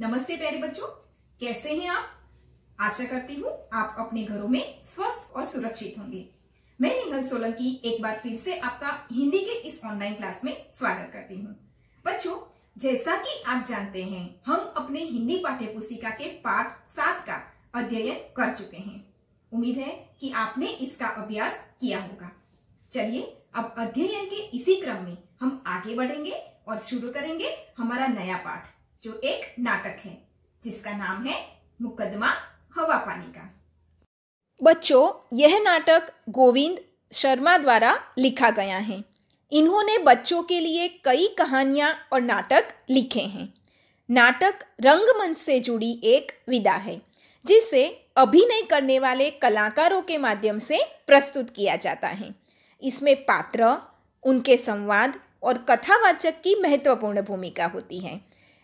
नमस्ते प्यारे बच्चों कैसे हैं आप आशा करती हूँ आप अपने घरों में स्वस्थ और सुरक्षित होंगे मैं निगल सोलंकी एक बार फिर से आपका हिंदी के इस ऑनलाइन क्लास में स्वागत करती हूँ बच्चों जैसा कि आप जानते हैं हम अपने हिंदी पाठ्य पुस्तिका के पाठ सात का अध्ययन कर चुके हैं उम्मीद है कि आपने इसका अभ्यास किया होगा चलिए अब अध्ययन के इसी क्रम में हम आगे बढ़ेंगे और शुरू करेंगे हमारा नया पाठ जो एक नाटक है जिसका नाम है मुकदमा हवा पानी का बच्चों यह नाटक गोविंद शर्मा द्वारा लिखा गया है इन्होंने बच्चों के लिए कई कहानियां और नाटक लिखे हैं नाटक रंगमंच से जुड़ी एक विधा है जिसे अभिनय करने वाले कलाकारों के माध्यम से प्रस्तुत किया जाता है इसमें पात्र उनके संवाद और कथावाचक की महत्वपूर्ण भूमिका होती है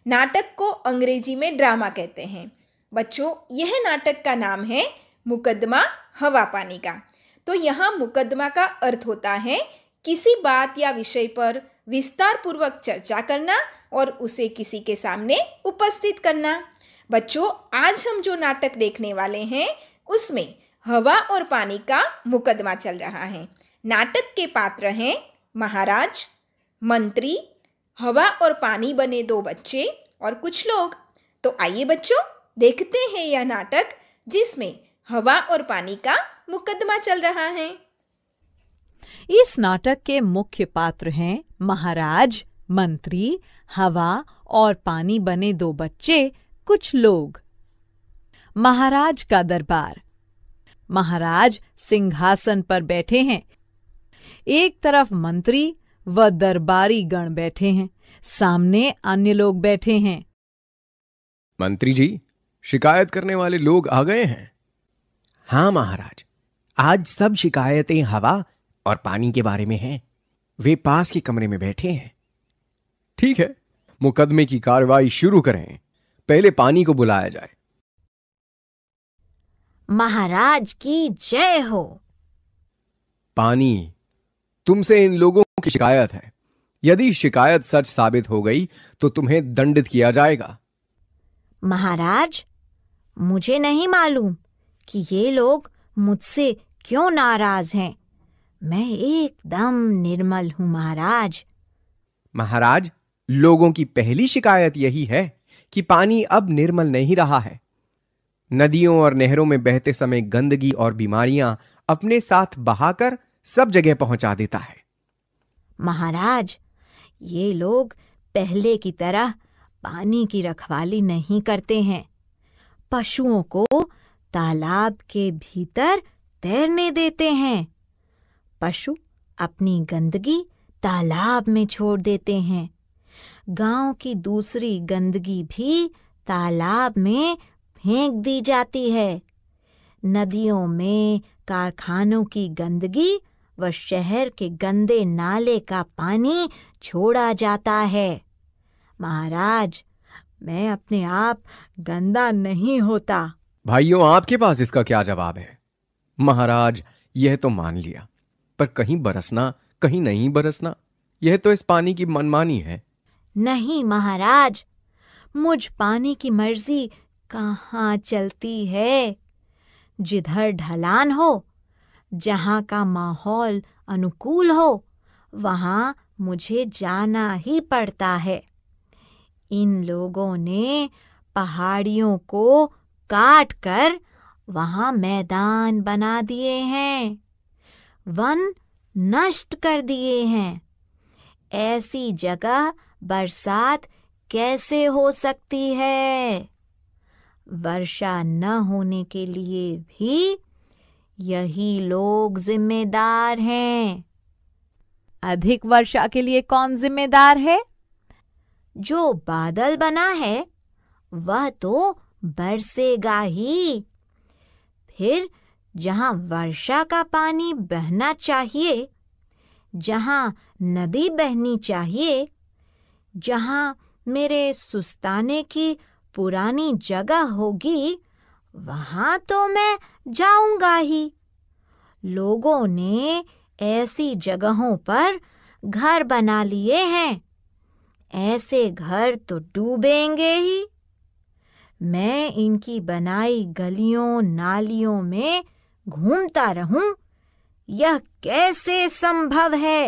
नाटक को अंग्रेजी में ड्रामा कहते हैं बच्चों यह नाटक का नाम है मुकदमा हवा पानी का तो यहाँ मुकदमा का अर्थ होता है किसी बात या विषय पर विस्तार पूर्वक चर्चा करना और उसे किसी के सामने उपस्थित करना बच्चों आज हम जो नाटक देखने वाले हैं उसमें हवा और पानी का मुकदमा चल रहा है नाटक के पात्र हैं महाराज मंत्री हवा और पानी बने दो बच्चे और कुछ लोग तो आइए बच्चों देखते हैं यह नाटक जिसमें हवा और पानी का मुकदमा चल रहा है इस नाटक के मुख्य पात्र हैं महाराज मंत्री हवा और पानी बने दो बच्चे कुछ लोग महाराज का दरबार महाराज सिंहासन पर बैठे हैं एक तरफ मंत्री वह दरबारी गण बैठे हैं सामने अन्य लोग बैठे हैं मंत्री जी शिकायत करने वाले लोग आ गए हैं हाँ महाराज आज सब शिकायतें हवा और पानी के बारे में हैं वे पास के कमरे में बैठे हैं ठीक है मुकदमे की कार्रवाई शुरू करें पहले पानी को बुलाया जाए महाराज की जय हो पानी तुमसे इन लोगों की शिकायत है यदि शिकायत सच साबित हो गई तो तुम्हें दंडित किया जाएगा महाराज मुझे नहीं मालूम कि ये लोग मुझसे क्यों नाराज हैं मैं एकदम निर्मल हूँ महाराज महाराज लोगों की पहली शिकायत यही है कि पानी अब निर्मल नहीं रहा है नदियों और नहरों में बहते समय गंदगी और बीमारियां अपने साथ बहाकर सब जगह पहुंचा देता है महाराज ये लोग पहले की तरह पानी की रखवाली नहीं करते हैं पशुओं को तालाब के भीतर तैरने देते हैं पशु अपनी गंदगी तालाब में छोड़ देते हैं गांव की दूसरी गंदगी भी तालाब में फेंक दी जाती है नदियों में कारखानों की गंदगी व शहर के गंदे नाले का पानी छोड़ा जाता है महाराज मैं अपने आप गंदा नहीं होता भाइयों आपके पास इसका क्या जवाब है महाराज यह तो मान लिया पर कहीं बरसना कहीं नहीं बरसना यह तो इस पानी की मनमानी है नहीं महाराज मुझ पानी की मर्जी कहाँ चलती है जिधर ढलान हो जहाँ का माहौल अनुकूल हो वहाँ मुझे जाना ही पड़ता है इन लोगों ने पहाड़ियों को काट कर वहाँ मैदान बना दिए हैं वन नष्ट कर दिए हैं ऐसी जगह बरसात कैसे हो सकती है वर्षा न होने के लिए भी यही लोग जिम्मेदार हैं अधिक वर्षा के लिए कौन जिम्मेदार है जो बादल बना है वह तो बरसेगा ही फिर जहा वर्षा का पानी बहना चाहिए जहा नदी बहनी चाहिए जहा मेरे सुस्ताने की पुरानी जगह होगी वहां तो मैं जाऊंगा ही लोगों ने ऐसी जगहों पर घर बना लिए हैं ऐसे घर तो डूबेंगे ही मैं इनकी बनाई गलियों नालियों में घूमता रहूं यह कैसे संभव है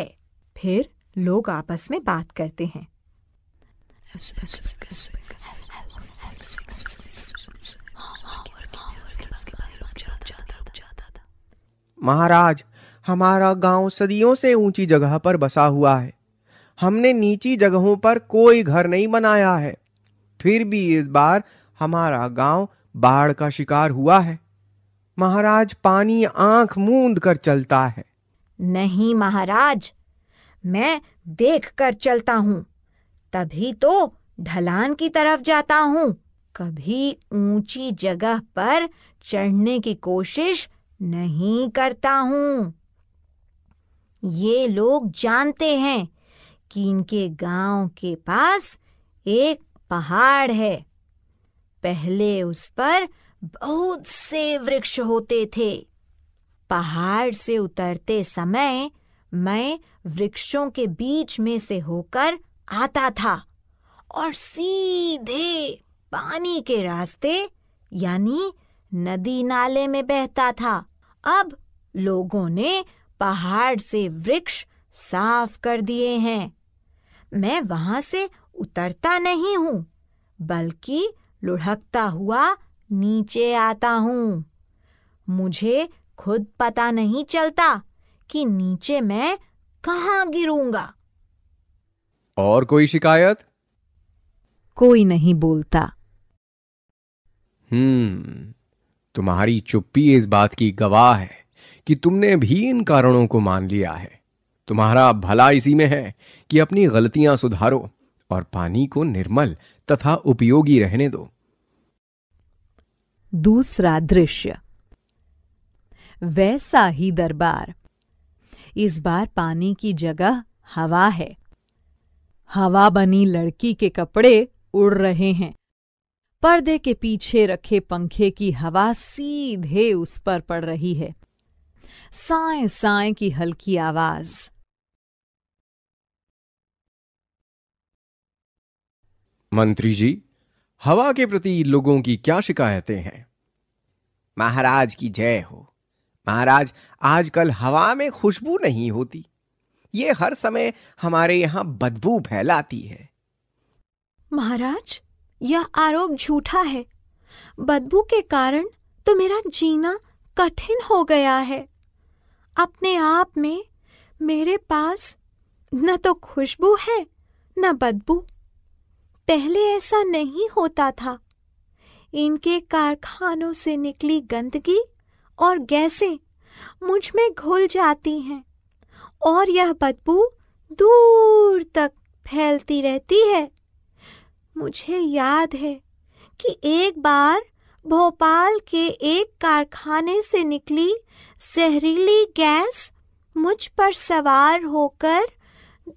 फिर लोग आपस में बात करते हैं महाराज हमारा गांव सदियों से ऊंची जगह पर बसा हुआ है हमने नीची जगहों पर कोई घर नहीं बनाया है फिर भी इस बार हमारा गांव बाढ़ का शिकार हुआ है महाराज पानी आंख मूंद कर चलता है नहीं महाराज मैं देख कर चलता हूँ तभी तो ढलान की तरफ जाता हूँ कभी ऊंची जगह पर चढ़ने की कोशिश नहीं करता हूं ये लोग जानते हैं कि इनके गांव के पास एक पहाड़ है पहले उस पर बहुत से वृक्ष होते थे पहाड़ से उतरते समय मैं वृक्षों के बीच में से होकर आता था और सीधे पानी के रास्ते यानी नदी नाले में बहता था अब लोगों ने पहाड़ से वृक्ष साफ कर दिए हैं मैं वहां से उतरता नहीं हूं बल्कि लुढ़कता हुआ नीचे आता हूं मुझे खुद पता नहीं चलता कि नीचे मैं कहाँ गिरूंगा और कोई शिकायत कोई नहीं बोलता हम्म तुम्हारी चुप्पी इस बात की गवाह है कि तुमने भी इन कारणों को मान लिया है तुम्हारा भला इसी में है कि अपनी गलतियां सुधारो और पानी को निर्मल तथा उपयोगी रहने दो दूसरा दृश्य वैसा ही दरबार इस बार पानी की जगह हवा है हवा बनी लड़की के कपड़े उड़ रहे हैं पर्दे के पीछे रखे पंखे की हवा सीधे उस पर पड़ रही है साए साए की हल्की आवाज मंत्री जी हवा के प्रति लोगों की क्या शिकायतें हैं महाराज की जय हो महाराज आजकल हवा में खुशबू नहीं होती ये हर समय हमारे यहां बदबू फैलाती है महाराज यह आरोप झूठा है बदबू के कारण तो मेरा जीना कठिन हो गया है अपने आप में मेरे पास न तो खुशबू है न बदबू पहले ऐसा नहीं होता था इनके कारखानों से निकली गंदगी और गैसें मुझ में घुल जाती हैं और यह बदबू दूर तक फैलती रहती है मुझे याद है कि एक बार भोपाल के एक कारखाने से निकली जहरीली गैस मुझ पर सवार होकर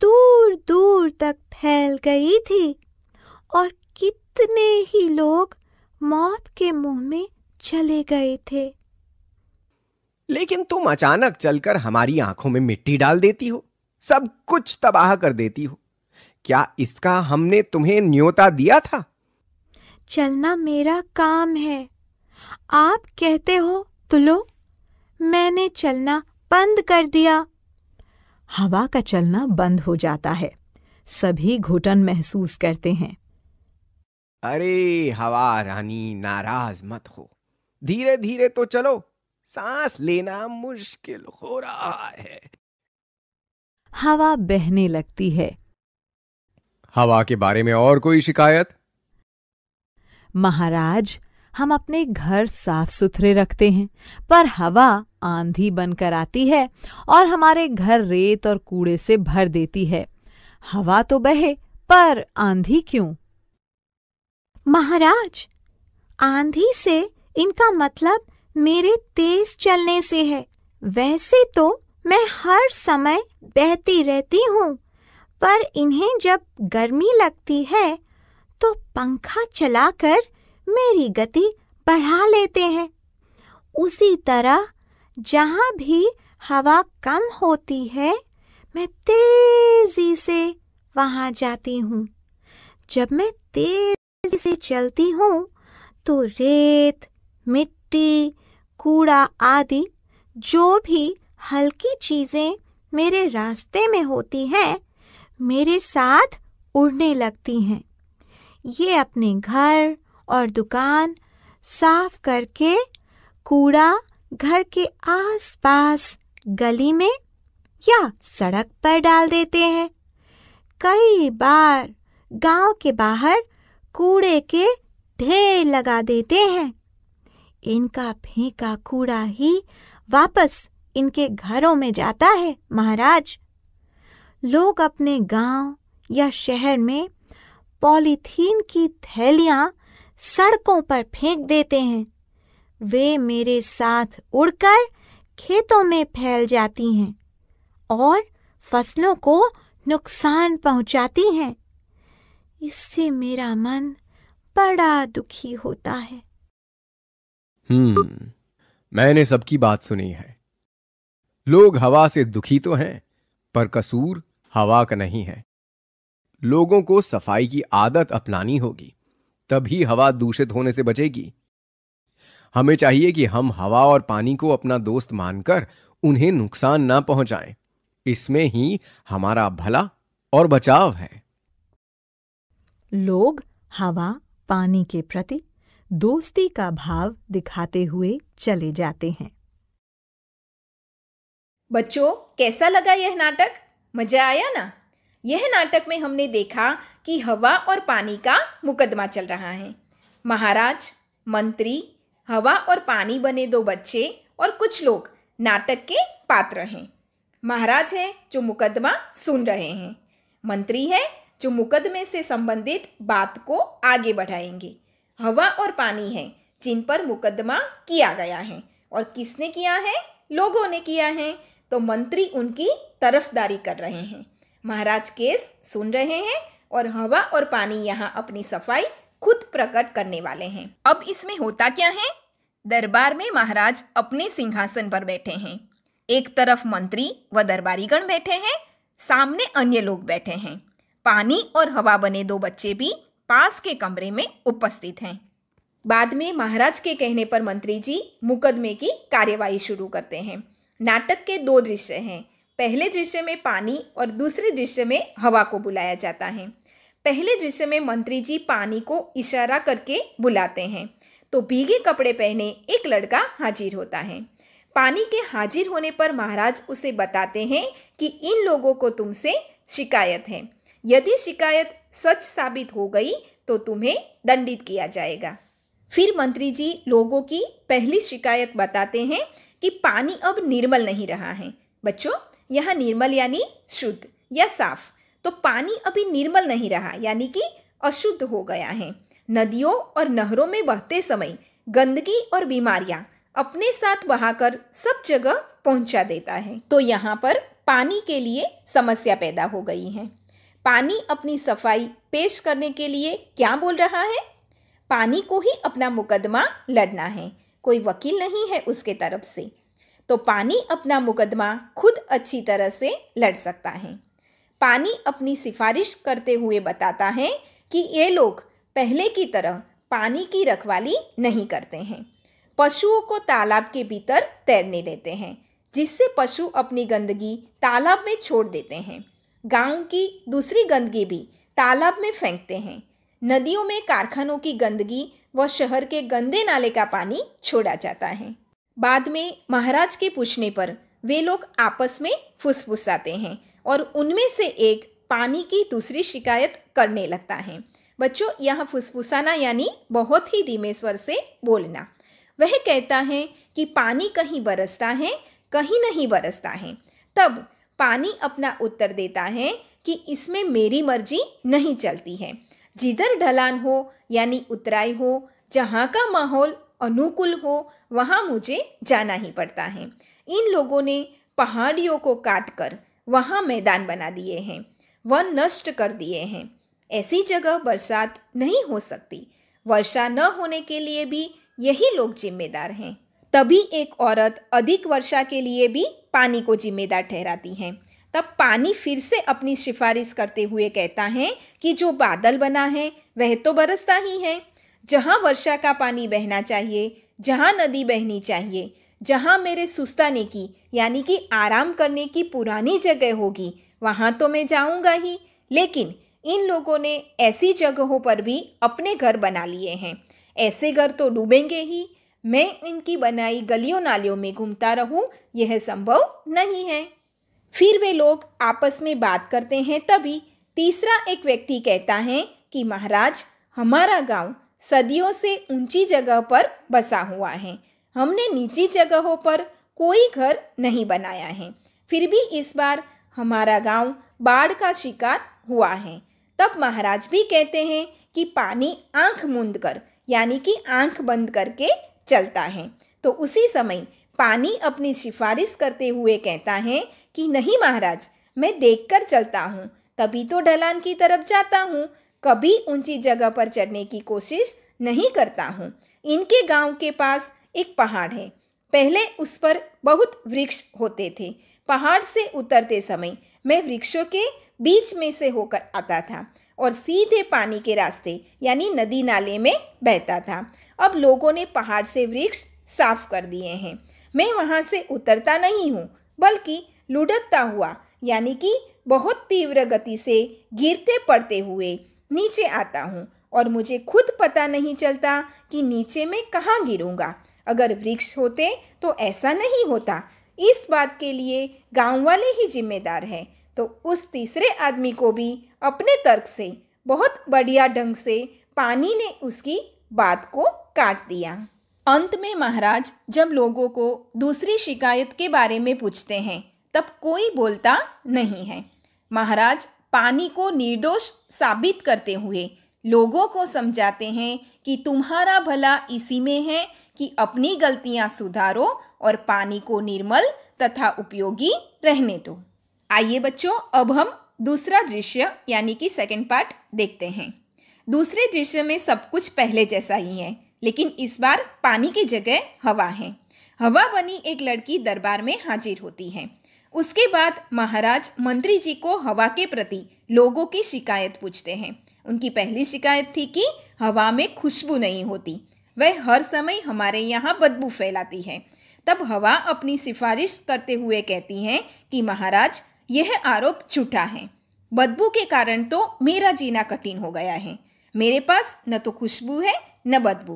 दूर दूर तक फैल गई थी और कितने ही लोग मौत के मुंह में चले गए थे लेकिन तुम अचानक चलकर हमारी आंखों में मिट्टी डाल देती हो सब कुछ तबाह कर देती हो क्या इसका हमने तुम्हें न्योता दिया था चलना मेरा काम है आप कहते हो तो लो मैंने चलना बंद कर दिया हवा का चलना बंद हो जाता है सभी घुटन महसूस करते हैं अरे हवा रानी नाराज मत हो धीरे धीरे तो चलो सांस लेना मुश्किल हो रहा है हवा बहने लगती है हवा के बारे में और कोई शिकायत महाराज हम अपने घर साफ सुथरे रखते हैं पर हवा आंधी बनकर आती है और हमारे घर रेत और कूड़े से भर देती है हवा तो बहे पर आंधी क्यों महाराज आंधी से इनका मतलब मेरे तेज चलने से है वैसे तो मैं हर समय बहती रहती हूँ पर इन्हें जब गर्मी लगती है तो पंखा चलाकर मेरी गति बढ़ा लेते हैं उसी तरह जहाँ भी हवा कम होती है मैं तेजी से वहाँ जाती हूँ जब मैं तेजी से चलती हूँ तो रेत मिट्टी कूड़ा आदि जो भी हल्की चीज़ें मेरे रास्ते में होती हैं मेरे साथ उड़ने लगती हैं ये अपने घर और दुकान साफ करके कूड़ा घर के आसपास गली में या सड़क पर डाल देते हैं कई बार गांव के बाहर कूड़े के ढेर लगा देते हैं इनका फेंका कूड़ा ही वापस इनके घरों में जाता है महाराज लोग अपने गांव या शहर में पॉलीथीन की थैलियां सड़कों पर फेंक देते हैं वे मेरे साथ उड़कर खेतों में फैल जाती हैं और फसलों को नुकसान पहुंचाती हैं इससे मेरा मन बड़ा दुखी होता है हम्म मैंने सबकी बात सुनी है लोग हवा से दुखी तो हैं पर कसूर हवा का नहीं है लोगों को सफाई की आदत अपनानी होगी तभी हवा दूषित होने से बचेगी हमें चाहिए कि हम हवा और पानी को अपना दोस्त मानकर उन्हें नुकसान ना पहुंचाएं इसमें ही हमारा भला और बचाव है लोग हवा पानी के प्रति दोस्ती का भाव दिखाते हुए चले जाते हैं बच्चों कैसा लगा यह नाटक मज़ा आया ना यह नाटक में हमने देखा कि हवा और पानी का मुकदमा चल रहा है महाराज मंत्री हवा और पानी बने दो बच्चे और कुछ लोग नाटक के पात्र हैं महाराज है जो मुकदमा सुन रहे हैं मंत्री है जो मुकदमे से संबंधित बात को आगे बढ़ाएंगे हवा और पानी है जिन पर मुकदमा किया गया है और किसने किया है लोगों ने किया है तो मंत्री उनकी तरफदारी कर रहे हैं महाराज केस सुन रहे हैं और हवा और पानी यहाँ अपनी सफाई खुद प्रकट करने वाले हैं अब इसमें होता क्या है दरबार में महाराज अपने सिंहासन पर बैठे हैं एक तरफ मंत्री व दरबारीगण बैठे हैं सामने अन्य लोग बैठे हैं पानी और हवा बने दो बच्चे भी पास के कमरे में उपस्थित हैं बाद में महाराज के कहने पर मंत्री जी मुकदमे की कार्यवाही शुरू करते हैं नाटक के दो दृश्य हैं पहले दृश्य में पानी और दूसरे दृश्य में हवा को बुलाया जाता है पहले दृश्य में मंत्री जी पानी को इशारा करके बुलाते हैं तो भीगे कपड़े पहने एक लड़का हाजिर होता है पानी के हाजिर होने पर महाराज उसे बताते हैं कि इन लोगों को तुमसे शिकायत है यदि शिकायत सच साबित हो गई तो तुम्हें दंडित किया जाएगा फिर मंत्री जी लोगों की पहली शिकायत बताते हैं कि पानी अब निर्मल नहीं रहा है बच्चों यहाँ निर्मल यानी शुद्ध या साफ तो पानी अभी निर्मल नहीं रहा यानी कि अशुद्ध हो गया है नदियों और नहरों में बहते समय गंदगी और बीमारियाँ अपने साथ बहाकर सब जगह पहुंचा देता है तो यहाँ पर पानी के लिए समस्या पैदा हो गई है पानी अपनी सफाई पेश करने के लिए क्या बोल रहा है पानी को ही अपना मुकदमा लड़ना है कोई वकील नहीं है उसके तरफ से तो पानी अपना मुकदमा खुद अच्छी तरह से लड़ सकता है पानी अपनी सिफारिश करते हुए बताता है कि ये लोग पहले की तरह पानी की रखवाली नहीं करते हैं पशुओं को तालाब के भीतर तैरने देते हैं जिससे पशु अपनी गंदगी तालाब में छोड़ देते हैं गांव की दूसरी गंदगी भी तालाब में फेंकते हैं नदियों में कारखानों की गंदगी व शहर के गंदे नाले का पानी छोड़ा जाता है बाद में महाराज के पूछने पर वे लोग आपस में फुसफुसाते हैं और उनमें से एक पानी की दूसरी शिकायत करने लगता है बच्चों यह फुसफुसाना यानी बहुत ही धीमे स्वर से बोलना वह कहता है कि पानी कहीं बरसता है कहीं नहीं बरसता है तब पानी अपना उत्तर देता है कि इसमें मेरी मर्जी नहीं चलती है जिधर ढलान हो यानी उतराई हो जहाँ का माहौल अनुकूल हो वहाँ मुझे जाना ही पड़ता है इन लोगों ने पहाड़ियों को काट कर वहाँ मैदान बना दिए हैं वन नष्ट कर दिए हैं ऐसी जगह बरसात नहीं हो सकती वर्षा न होने के लिए भी यही लोग जिम्मेदार हैं तभी एक औरत अधिक वर्षा के लिए भी पानी को जिम्मेदार ठहराती हैं तब पानी फिर से अपनी सिफारिश करते हुए कहता है कि जो बादल बना है वह तो बरसता ही है जहाँ वर्षा का पानी बहना चाहिए जहाँ नदी बहनी चाहिए जहाँ मेरे सुस्ताने की यानी कि आराम करने की पुरानी जगह होगी वहाँ तो मैं जाऊँगा ही लेकिन इन लोगों ने ऐसी जगहों पर भी अपने घर बना लिए हैं ऐसे घर तो डूबेंगे ही मैं इनकी बनाई गलियों नालियों में घूमता रहूं यह संभव नहीं है फिर वे लोग आपस में बात करते हैं तभी तीसरा एक व्यक्ति कहता है कि महाराज हमारा गांव सदियों से ऊंची जगह पर बसा हुआ है हमने नीची जगहों पर कोई घर नहीं बनाया है फिर भी इस बार हमारा गांव बाढ़ का शिकार हुआ है तब महाराज भी कहते हैं कि पानी आंख मूंद कर यानी कि आंख बंद करके चलता है तो उसी समय पानी अपनी सिफारिश करते हुए कहता है कि नहीं महाराज मैं देखकर चलता हूँ तभी तो ढलान की तरफ जाता हूँ कभी ऊंची जगह पर चढ़ने की कोशिश नहीं करता हूँ इनके गांव के पास एक पहाड़ है पहले उस पर बहुत वृक्ष होते थे पहाड़ से उतरते समय मैं वृक्षों के बीच में से होकर आता था और सीधे पानी के रास्ते यानी नदी नाले में बहता था अब लोगों ने पहाड़ से वृक्ष साफ कर दिए हैं मैं वहाँ से उतरता नहीं हूँ बल्कि लुढ़कता हुआ यानी कि बहुत तीव्र गति से गिरते पड़ते हुए नीचे आता हूँ और मुझे खुद पता नहीं चलता कि नीचे मैं कहाँ गिरूँगा अगर वृक्ष होते तो ऐसा नहीं होता इस बात के लिए गांव वाले ही जिम्मेदार हैं तो उस तीसरे आदमी को भी अपने तर्क से बहुत बढ़िया ढंग से पानी ने उसकी बात को काट दिया अंत में महाराज जब लोगों को दूसरी शिकायत के बारे में पूछते हैं तब कोई बोलता नहीं है महाराज पानी को निर्दोष साबित करते हुए लोगों को समझाते हैं कि तुम्हारा भला इसी में है कि अपनी गलतियां सुधारो और पानी को निर्मल तथा उपयोगी रहने दो आइए बच्चों अब हम दूसरा दृश्य यानी कि सेकंड पार्ट देखते हैं दूसरे दृश्य में सब कुछ पहले जैसा ही है लेकिन इस बार पानी की जगह हवा है हवा बनी एक लड़की दरबार में हाजिर होती है उसके बाद महाराज मंत्री जी को हवा के प्रति लोगों की शिकायत पूछते हैं उनकी पहली शिकायत थी कि हवा में खुशबू नहीं होती वह हर समय हमारे यहाँ बदबू फैलाती है तब हवा अपनी सिफारिश करते हुए कहती है कि महाराज यह आरोप झूठा है बदबू के कारण तो मेरा जीना कठिन हो गया है मेरे पास न तो खुशबू है न बदबू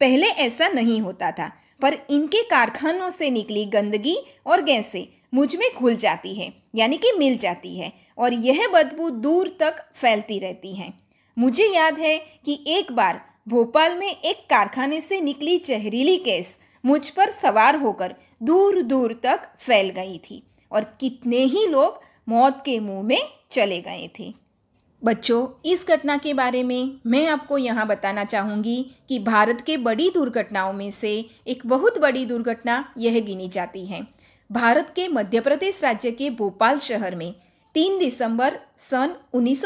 पहले ऐसा नहीं होता था पर इनके कारखानों से निकली गंदगी और गैसें मुझ में घुल जाती है यानी कि मिल जाती है और यह बदबू दूर तक फैलती रहती है मुझे याद है कि एक बार भोपाल में एक कारखाने से निकली जहरीली गैस मुझ पर सवार होकर दूर दूर तक फैल गई थी और कितने ही लोग मौत के मुंह में चले गए थे बच्चों इस घटना के बारे में मैं आपको यहाँ बताना चाहूँगी कि भारत के बड़ी दुर्घटनाओं में से एक बहुत बड़ी दुर्घटना यह गिनी जाती है भारत के मध्य प्रदेश राज्य के भोपाल शहर में तीन दिसंबर सन उन्नीस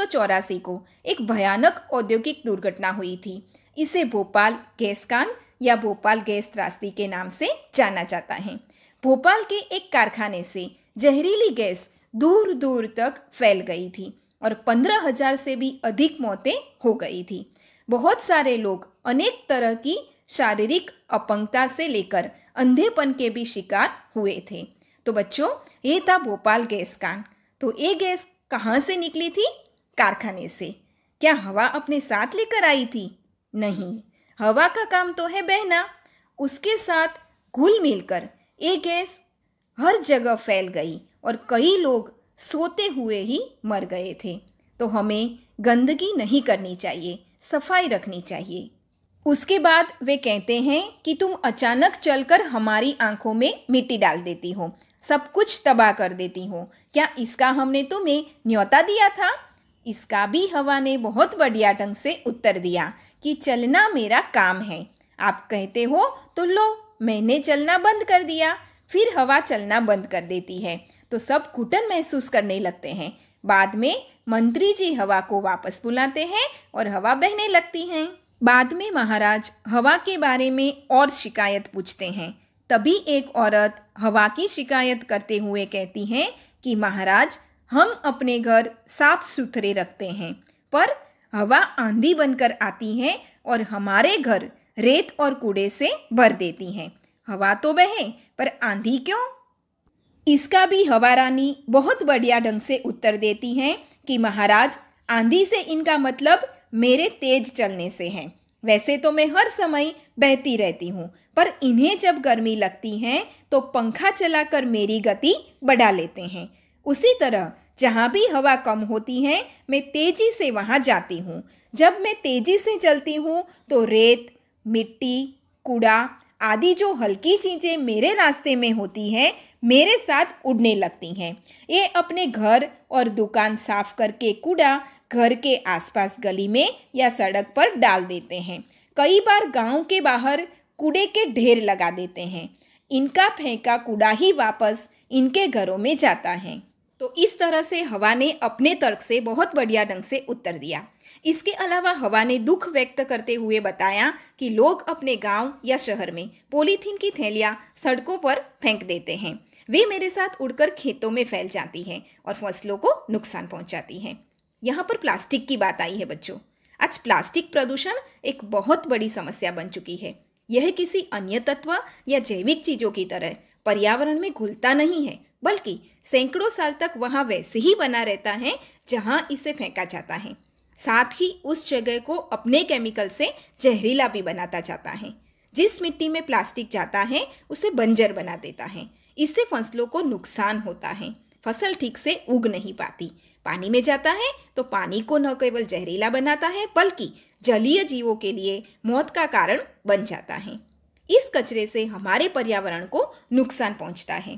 को एक भयानक औद्योगिक दुर्घटना हुई थी इसे भोपाल गैस कांड या भोपाल गैस त्रासदी के नाम से जाना जाता है भोपाल के एक कारखाने से जहरीली गैस दूर दूर तक फैल गई थी और पंद्रह हजार से भी अधिक मौतें हो गई थी बहुत सारे लोग अनेक तरह की शारीरिक अपंगता से लेकर अंधेपन के भी शिकार हुए थे तो बच्चों ये था भोपाल गैस कांड तो ये गैस कहाँ से निकली थी कारखाने से क्या हवा अपने साथ लेकर आई थी नहीं हवा का काम तो है बहना उसके साथ घुल मिलकर ये गैस हर जगह फैल गई और कई लोग सोते हुए ही मर गए थे तो हमें गंदगी नहीं करनी चाहिए सफाई रखनी चाहिए उसके बाद वे कहते हैं कि तुम अचानक चलकर हमारी आंखों में मिट्टी डाल देती हो सब कुछ तबाह कर देती हो क्या इसका हमने तुम्हें न्योता दिया था इसका भी हवा ने बहुत बढ़िया ढंग से उत्तर दिया कि चलना मेरा काम है आप कहते हो तो लो मैंने चलना बंद कर दिया फिर हवा चलना बंद कर देती है तो सब घुटन महसूस करने लगते हैं बाद में मंत्री जी हवा को वापस बुलाते हैं और हवा बहने लगती हैं बाद में महाराज हवा के बारे में और शिकायत पूछते हैं तभी एक औरत हवा की शिकायत करते हुए कहती हैं कि महाराज हम अपने घर साफ सुथरे रखते हैं पर हवा आंधी बनकर आती है और हमारे घर रेत और कूड़े से भर देती हैं हवा तो बहे पर आंधी क्यों इसका भी हवा रानी बहुत बढ़िया ढंग से उत्तर देती हैं कि महाराज आंधी से इनका मतलब मेरे तेज चलने से हैं वैसे तो मैं हर समय बहती रहती हूँ पर इन्हें जब गर्मी लगती है तो पंखा चलाकर मेरी गति बढ़ा लेते हैं उसी तरह जहाँ भी हवा कम होती है मैं तेज़ी से वहाँ जाती हूँ जब मैं तेज़ी से चलती हूँ तो रेत मिट्टी कूड़ा आदि जो हल्की चीज़ें मेरे रास्ते में होती हैं मेरे साथ उड़ने लगती हैं ये अपने घर और दुकान साफ करके कूड़ा घर के आसपास गली में या सड़क पर डाल देते हैं कई बार गांव के बाहर कूड़े के ढेर लगा देते हैं इनका फेंका कूड़ा ही वापस इनके घरों में जाता है तो इस तरह से हवा ने अपने तर्क से बहुत बढ़िया ढंग से उत्तर दिया इसके अलावा हवा ने दुख व्यक्त करते हुए बताया कि लोग अपने गांव या शहर में पॉलीथीन की थैलियां सड़कों पर फेंक देते हैं वे मेरे साथ उड़कर खेतों में फैल जाती हैं और फसलों को नुकसान पहुंचाती हैं यहाँ पर प्लास्टिक की बात आई है बच्चों आज प्लास्टिक प्रदूषण एक बहुत बड़ी समस्या बन चुकी है यह किसी अन्य तत्व या जैविक चीज़ों की तरह पर्यावरण में घुलता नहीं है बल्कि सैकड़ों साल तक वहाँ वैसे ही बना रहता है जहाँ इसे फेंका जाता है साथ ही उस जगह को अपने केमिकल से जहरीला भी बनाता जाता है जिस मिट्टी में प्लास्टिक जाता है उसे बंजर बना देता है इससे फसलों को नुकसान होता है फसल ठीक से उग नहीं पाती पानी में जाता है तो पानी को न केवल जहरीला बनाता है बल्कि जलीय जीवों के लिए मौत का कारण बन जाता है इस कचरे से हमारे पर्यावरण को नुकसान पहुंचता है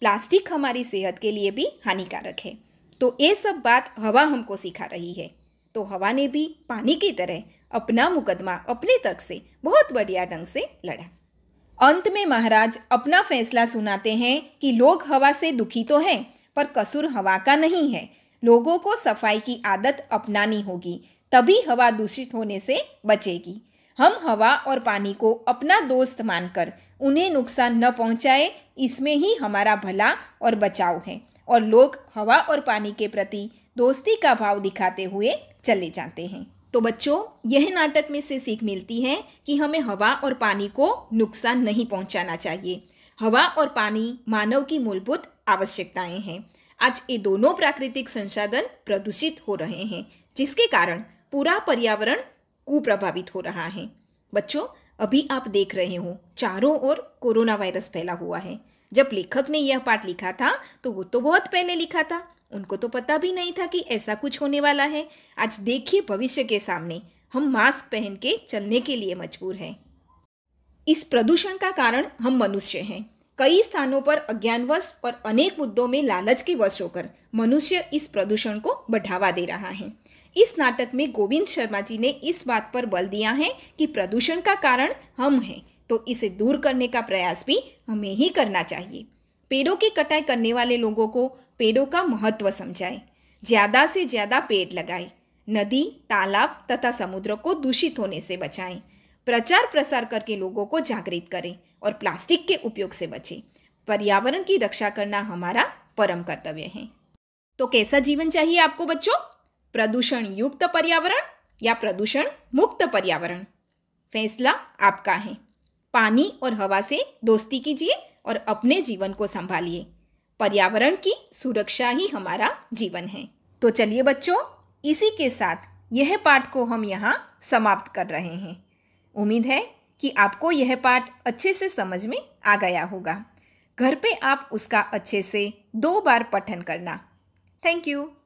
प्लास्टिक हमारी सेहत के लिए भी हानिकारक है तो ये सब बात हवा हमको सिखा रही है तो हवा ने भी पानी की तरह अपना मुकदमा अपने तर्क से बहुत बढ़िया ढंग से लड़ा अंत में महाराज अपना फैसला सुनाते हैं कि लोग हवा से दुखी तो हैं पर कसूर हवा का नहीं है लोगों को सफाई की आदत अपनानी होगी तभी हवा दूषित होने से बचेगी हम हवा और पानी को अपना दोस्त मानकर उन्हें नुकसान न पहुंचाए इसमें ही हमारा भला और बचाव है और लोग हवा और पानी के प्रति दोस्ती का भाव दिखाते हुए चले जाते हैं तो बच्चों यह नाटक में से सीख मिलती है कि हमें हवा और पानी को नुकसान नहीं पहुंचाना चाहिए हवा और पानी मानव की मूलभूत आवश्यकताएं हैं आज ये दोनों प्राकृतिक संसाधन प्रदूषित हो रहे हैं जिसके कारण पूरा पर्यावरण कुप्रभावित हो रहा है बच्चों अभी आप देख रहे हो चारों ओर कोरोना वायरस फैला हुआ है जब लेखक ने यह पाठ लिखा था तो वो तो बहुत पहले लिखा था उनको तो पता भी नहीं था कि ऐसा कुछ होने वाला है आज देखिए भविष्य के सामने हम मास्क पहन के चलने के लिए मजबूर हैं इस प्रदूषण का कारण हम मनुष्य हैं कई स्थानों पर अज्ञानवश और अनेक मुद्दों में लालच के वश होकर मनुष्य इस प्रदूषण को बढ़ावा दे रहा है इस नाटक में गोविंद शर्मा जी ने इस बात पर बल दिया है कि प्रदूषण का कारण हम हैं तो इसे दूर करने का प्रयास भी हमें ही करना चाहिए पेड़ों की कटाई करने वाले लोगों को पेड़ों का महत्व समझाए ज़्यादा से ज़्यादा पेड़ लगाए नदी तालाब तथा समुद्र को दूषित होने से बचाएं प्रचार प्रसार करके लोगों को जागृत करें और प्लास्टिक के उपयोग से बचें पर्यावरण की रक्षा करना हमारा परम कर्तव्य है तो कैसा जीवन चाहिए आपको बच्चों प्रदूषण युक्त पर्यावरण या प्रदूषण मुक्त पर्यावरण फैसला आपका है पानी और हवा से दोस्ती कीजिए और अपने जीवन को संभालिए पर्यावरण की सुरक्षा ही हमारा जीवन है तो चलिए बच्चों इसी के साथ यह पाठ को हम यहाँ समाप्त कर रहे हैं उम्मीद है कि आपको यह पाठ अच्छे से समझ में आ गया होगा घर पे आप उसका अच्छे से दो बार पठन करना थैंक यू